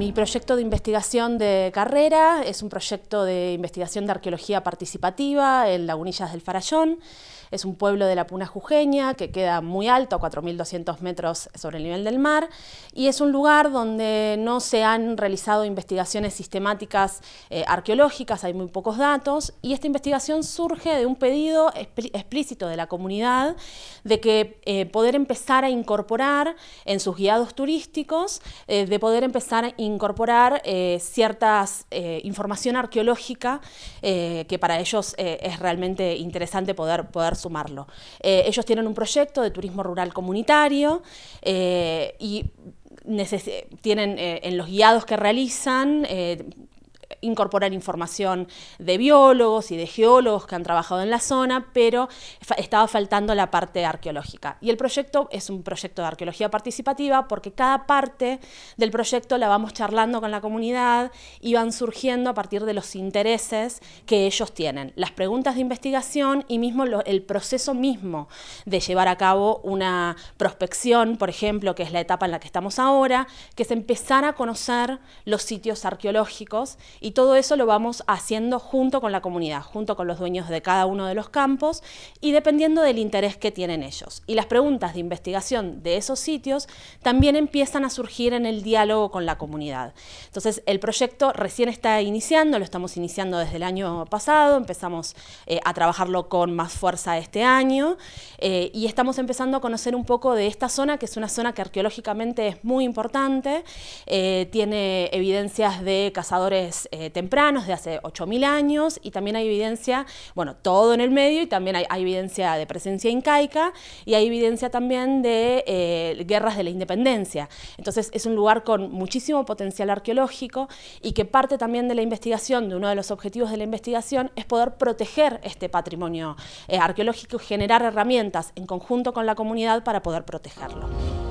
Mi proyecto de investigación de carrera es un proyecto de investigación de arqueología participativa en Lagunillas del Farallón. Es un pueblo de la Puna Jujeña que queda muy alto, 4.200 metros sobre el nivel del mar, y es un lugar donde no se han realizado investigaciones sistemáticas eh, arqueológicas, hay muy pocos datos, y esta investigación surge de un pedido explícito de la comunidad de que eh, poder empezar a incorporar en sus guiados turísticos, eh, de poder empezar a incorporar ciertas información arqueológica que para ellos es realmente interesante poder, poder sumarlo. Eh, ellos tienen un proyecto de turismo rural comunitario eh, y tienen eh, en los guiados que realizan incorporar información de biólogos y de geólogos que han trabajado en la zona, pero estaba faltando la parte arqueológica. Y el proyecto es un proyecto de arqueología participativa porque cada parte del proyecto la vamos charlando con la comunidad y van surgiendo a partir de los intereses que ellos tienen, las preguntas de investigación y mismo el proceso mismo de llevar a cabo una prospección, por ejemplo, que es la etapa en la que estamos ahora, que es empezar a conocer los sitios arqueológicos y y todo eso lo vamos haciendo junto con la comunidad, junto con los dueños de cada uno de los campos y dependiendo del interés que tienen ellos. Y las preguntas de investigación de esos sitios también empiezan a surgir en el diálogo con la comunidad. Entonces el proyecto recién está iniciando, lo estamos iniciando desde el año pasado, empezamos eh, a trabajarlo con más fuerza este año eh, y estamos empezando a conocer un poco de esta zona, que es una zona que arqueológicamente es muy importante, eh, tiene evidencias de cazadores tempranos de hace 8.000 años y también hay evidencia, bueno, todo en el medio y también hay, evidencia de presencia incaica y hay evidencia también de eh, guerras de la independencia. Entonces es un lugar con muchísimo potencial arqueológico y que parte también de la investigación, de uno de los objetivos de la investigación, es poder proteger este patrimonio eh, arqueológico y generar herramientas en conjunto con la comunidad para poder protegerlo.